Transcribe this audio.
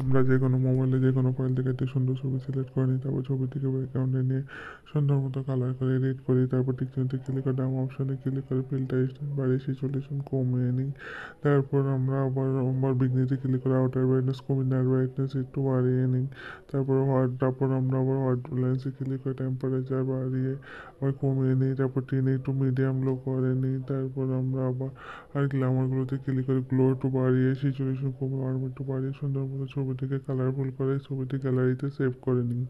আমরা যে কোনো মোবাইলে যে কোনো ফাইল থেকে একটি সুন্দর ছবি সিলেক্ট করে নিই তারপর ছবিটিকে ব্যাকগ্রাউন্ডে নিয়ে সুন্দর মতো কালার করে এডিট করি তারপর টিকচিনতে ক্লিক করে ডাম অপশানে ক্লিক করে ফিল্টারেশন বাড়িয়ে সিচুয়েশন কমিয়ে নিই তারপর আমরা আবার আবার বিঘ্নিতে ক্লিক করে আউটার ব্রাইটনেস কমিয়ে নেয়ার ব্রাইটনেস একটু বাড়িয়ে নিই তারপর হোয়াট তারপর আমরা আবার হোয়াট লেন্সে ক্লিক করে টেম্পারেচার বাড়িয়ে আবার কমিয়ে নিই তারপর টিনে একটু মিডিয়াম লো করে নিই তারপর আমরা আবার আর গ্ল্যামারগুলোতে ক্লিক করে গ্লো একটু বাড়িয়ে সিচুয়েশন কমে আর একটু বাড়িয়ে সুন্দর মতো ছবিটিকে কালারফুল করে ছবিটি গ্যালারিতে সেভ করে নিন